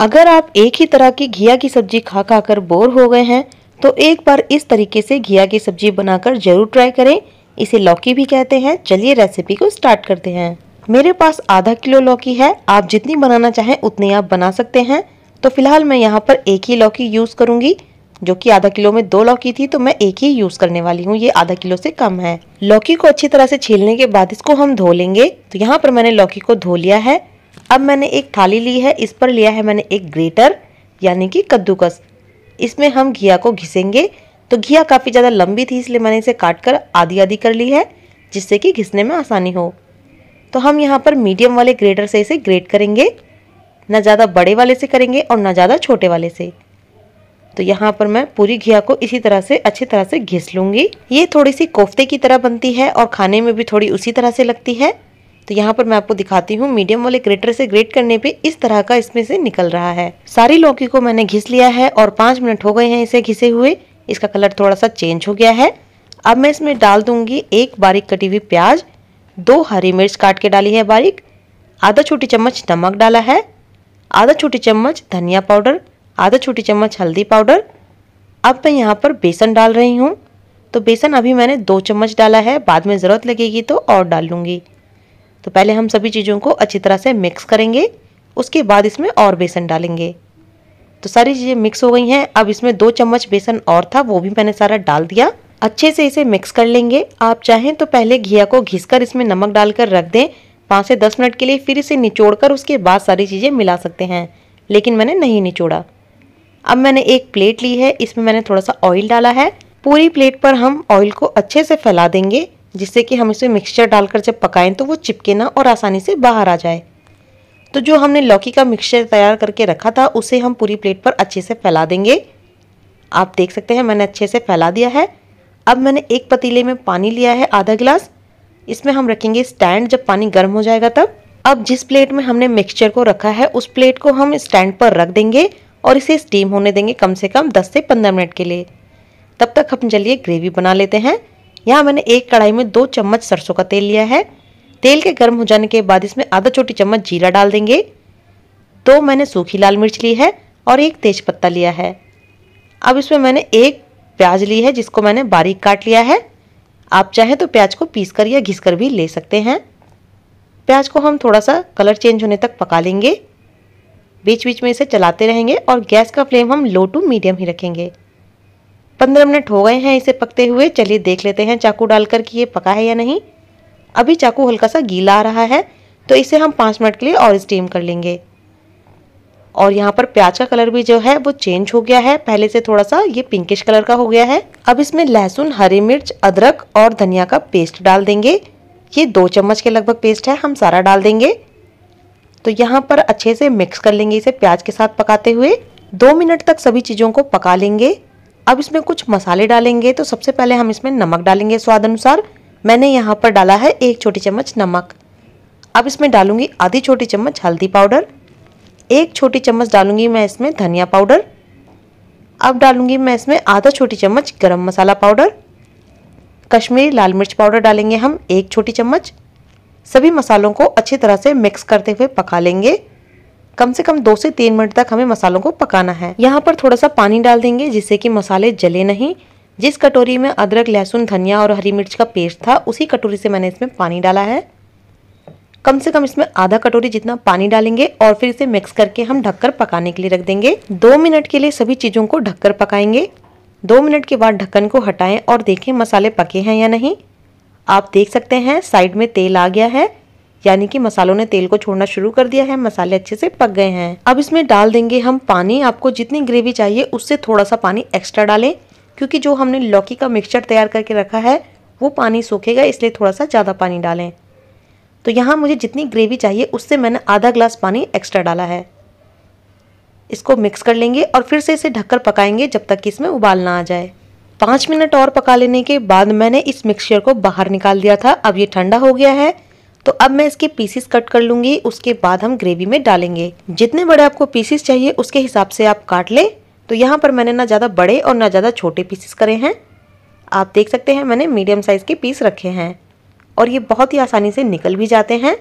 अगर आप एक ही तरह की घिया की सब्जी खा खा कर बोर हो गए हैं तो एक बार इस तरीके से घिया की सब्जी बनाकर जरूर ट्राई करें इसे लौकी भी कहते हैं चलिए रेसिपी को स्टार्ट करते हैं मेरे पास आधा किलो लौकी है आप जितनी बनाना चाहें उतनी आप बना सकते हैं तो फिलहाल मैं यहाँ पर एक ही लौकी यूज़ करूँगी जो कि आधा किलो में दो लौकी थी तो मैं एक ही यूज़ करने वाली हूँ ये आधा किलो से कम है लौकी को अच्छी तरह से छीलने के बाद इसको हम धो लेंगे तो यहाँ पर मैंने लौकी को धो लिया है अब मैंने एक थाली ली है इस पर लिया है मैंने एक ग्रेटर यानी कि कद्दूकस इसमें हम घिया को घिसेंगे तो घिया काफ़ी ज़्यादा लंबी थी इसलिए मैंने इसे काट कर आधी आधी कर ली है जिससे कि घिसने में आसानी हो तो हम यहाँ पर मीडियम वाले ग्रेटर से इसे ग्रेट करेंगे ना ज़्यादा बड़े वाले से करेंगे और ना ज़्यादा छोटे वाले से तो यहाँ पर मैं पूरी घिया को इसी तरह से अच्छी तरह से घिस लूँगी ये थोड़ी सी कोफ्ते की तरह बनती है और खाने में भी थोड़ी उसी तरह से लगती है तो यहाँ पर मैं आपको दिखाती हूँ मीडियम वाले ग्रेटर से ग्रेट करने पे इस तरह का इसमें से निकल रहा है सारी लौकी को मैंने घिस लिया है और पाँच मिनट हो गए हैं इसे घिसे हुए इसका कलर थोड़ा सा चेंज हो गया है अब मैं इसमें डाल दूंगी एक बारीक कटी हुई प्याज दो हरी मिर्च काट के डाली है बारीक आधा छोटी चम्मच नमक डाला है आधा छोटी चम्मच धनिया पाउडर आधा छोटी चम्मच हल्दी पाउडर अब मैं यहाँ पर बेसन डाल रही हूँ तो बेसन अभी मैंने दो चम्मच डाला है बाद में ज़रूरत लगेगी तो और डाल लूँगी तो पहले हम सभी चीज़ों को अच्छी तरह से मिक्स करेंगे उसके बाद इसमें और बेसन डालेंगे तो सारी चीज़ें मिक्स हो गई हैं अब इसमें दो चम्मच बेसन और था वो भी मैंने सारा डाल दिया अच्छे से इसे मिक्स कर लेंगे आप चाहें तो पहले घिया को घिसकर इसमें नमक डालकर रख दें पाँच से दस मिनट के लिए फिर इसे निचोड़कर उसके बाद सारी चीज़ें मिला सकते हैं लेकिन मैंने नहीं निचोड़ा अब मैंने एक प्लेट ली है इसमें मैंने थोड़ा सा ऑयल डाला है पूरी प्लेट पर हम ऑयल को अच्छे से फैला देंगे जिससे कि हम इसमें मिक्सचर डालकर जब पकाएं तो वो चिपके ना और आसानी से बाहर आ जाए तो जो हमने लौकी का मिक्सचर तैयार करके रखा था उसे हम पूरी प्लेट पर अच्छे से फैला देंगे आप देख सकते हैं मैंने अच्छे से फैला दिया है अब मैंने एक पतीले में पानी लिया है आधा गिलास इसमें हम रखेंगे स्टैंड जब पानी गर्म हो जाएगा तब अब जिस प्लेट में हमने मिक्सचर को रखा है उस प्लेट को हम स्टैंड पर रख देंगे और इसे स्टीम होने देंगे कम से कम 10 से 15 मिनट के लिए तब तक हम चलिए ग्रेवी बना लेते हैं यहाँ मैंने एक कढ़ाई में दो चम्मच सरसों का तेल लिया है तेल के गर्म हो जाने के बाद इसमें आधा छोटी चम्मच जीरा डाल देंगे दो मैंने सूखी लाल मिर्च ली है और एक तेज पत्ता लिया है अब इसमें मैंने एक प्याज ली है जिसको मैंने बारीक काट लिया है आप चाहें तो प्याज को पीस कर या घिस कर भी ले सकते हैं प्याज को हम थोड़ा सा कलर चेंज होने तक पका लेंगे बीच बीच में इसे चलाते रहेंगे और गैस का फ्लेम हम लो टू मीडियम ही रखेंगे पंद्रह मिनट हो गए हैं इसे पकते हुए चलिए देख लेते हैं चाकू डालकर कि ये पका है या नहीं अभी चाकू हल्का सा गीला आ रहा है तो इसे हम पाँच मिनट के लिए और स्टीम कर लेंगे और यहाँ पर प्याज का कलर भी जो है वो चेंज हो गया है पहले से थोड़ा सा ये पिंकिश कलर का हो गया है अब इसमें लहसुन हरी मिर्च अदरक और धनिया का पेस्ट डाल देंगे ये दो चम्मच के लगभग पेस्ट है हम सारा डाल देंगे तो यहाँ पर अच्छे से मिक्स कर लेंगे इसे प्याज के साथ पकाते हुए दो मिनट तक सभी चीज़ों को पका लेंगे अब इसमें कुछ मसाले डालेंगे तो सबसे पहले हम इसमें नमक डालेंगे स्वाद अनुसार मैंने यहाँ पर डाला है एक छोटी चम्मच नमक अब इसमें डालूंगी आधी छोटी चम्मच हल्दी पाउडर एक छोटी चम्मच डालूंगी मैं इसमें धनिया पाउडर अब डालूंगी मैं इसमें आधा छोटी चम्मच गरम मसाला पाउडर कश्मीरी लाल मिर्च पाउडर डालेंगे हम एक छोटी चम्मच सभी मसालों को अच्छी तरह से मिक्स करते हुए पका लेंगे कम से कम दो से तीन मिनट तक हमें मसालों को पकाना है यहाँ पर थोड़ा सा पानी डाल देंगे जिससे कि मसाले जले नहीं जिस कटोरी में अदरक लहसुन धनिया और हरी मिर्च का पेस्ट था उसी कटोरी से मैंने इसमें पानी डाला है कम से कम इसमें आधा कटोरी जितना पानी डालेंगे और फिर इसे मिक्स करके हम ढककर पकाने के लिए रख देंगे दो मिनट के लिए सभी चीज़ों को ढककर पकाएंगे दो मिनट के बाद ढक्कन को हटाएं और देखें मसाले पके हैं या नहीं आप देख सकते हैं साइड में तेल आ गया है यानी कि मसालों ने तेल को छोड़ना शुरू कर दिया है मसाले अच्छे से पक गए हैं अब इसमें डाल देंगे हम पानी आपको जितनी ग्रेवी चाहिए उससे थोड़ा सा पानी एक्स्ट्रा डालें क्योंकि जो हमने लौकी का मिक्सचर तैयार करके रखा है वो पानी सूखेगा इसलिए थोड़ा सा ज़्यादा पानी डालें तो यहाँ मुझे जितनी ग्रेवी चाहिए उससे मैंने आधा ग्लास पानी एक्स्ट्रा डाला है इसको मिक्स कर लेंगे और फिर से इसे ढककर पकाएंगे जब तक कि इसमें उबाल ना आ जाए पाँच मिनट और पका लेने के बाद मैंने इस मिक्सचर को बाहर निकाल दिया था अब ये ठंडा हो गया है तो अब मैं इसके पीसेस कट कर लूँगी उसके बाद हम ग्रेवी में डालेंगे जितने बड़े आपको पीसेस चाहिए उसके हिसाब से आप काट लें तो यहाँ पर मैंने ना ज़्यादा बड़े और ना ज़्यादा छोटे पीसेस करे हैं आप देख सकते हैं मैंने मीडियम साइज़ के पीस रखे हैं और ये बहुत ही आसानी से निकल भी जाते हैं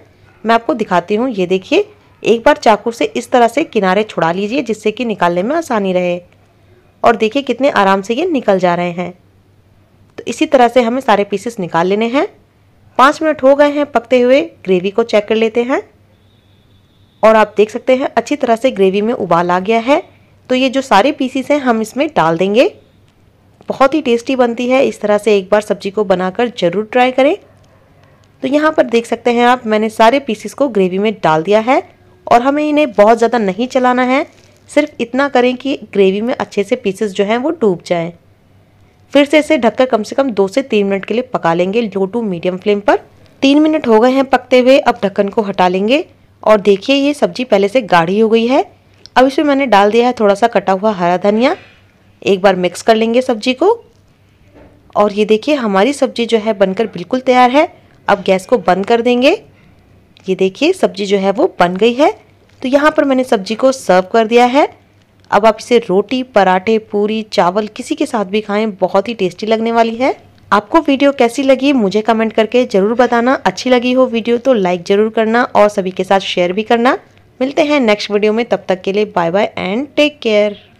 मैं आपको दिखाती हूँ ये देखिए एक बार चाकू से इस तरह से किनारे छुड़ा लीजिए जिससे कि निकालने में आसानी रहे और देखिए कितने आराम से ये निकल जा रहे हैं तो इसी तरह से हमें सारे पीसेस निकाल लेने हैं पाँच मिनट हो गए हैं पकते हुए ग्रेवी को चेक कर लेते हैं और आप देख सकते हैं अच्छी तरह से ग्रेवी में उबाल आ गया है तो ये जो सारे पीसीस हैं हम इसमें डाल देंगे बहुत ही टेस्टी बनती है इस तरह से एक बार सब्जी को बनाकर ज़रूर ट्राई करें तो यहाँ पर देख सकते हैं आप मैंने सारे पीसीस को ग्रेवी में डाल दिया है और हमें इन्हें बहुत ज़्यादा नहीं चलाना है सिर्फ इतना करें कि ग्रेवी में अच्छे से पीसेस जो हैं वो डूब जाएँ फिर से इसे ढककर कम से कम दो से तीन मिनट के लिए पका लेंगे लो टू मीडियम फ्लेम पर तीन मिनट हो गए हैं पकते हुए अब ढक्कन को हटा लेंगे और देखिए ये सब्जी पहले से गाढ़ी हो गई है अब इसमें मैंने डाल दिया है थोड़ा सा कटा हुआ हरा धनिया एक बार मिक्स कर लेंगे सब्जी को और ये देखिए हमारी सब्जी जो है बनकर बिल्कुल तैयार है अब गैस को बंद कर देंगे ये देखिए सब्जी जो है वो बन गई है तो यहाँ पर मैंने सब्जी को सर्व कर दिया है अब आप इसे रोटी पराठे पूरी चावल किसी के साथ भी खाएं बहुत ही टेस्टी लगने वाली है आपको वीडियो कैसी लगी मुझे कमेंट करके ज़रूर बताना अच्छी लगी हो वीडियो तो लाइक ज़रूर करना और सभी के साथ शेयर भी करना मिलते हैं नेक्स्ट वीडियो में तब तक के लिए bye bye and take care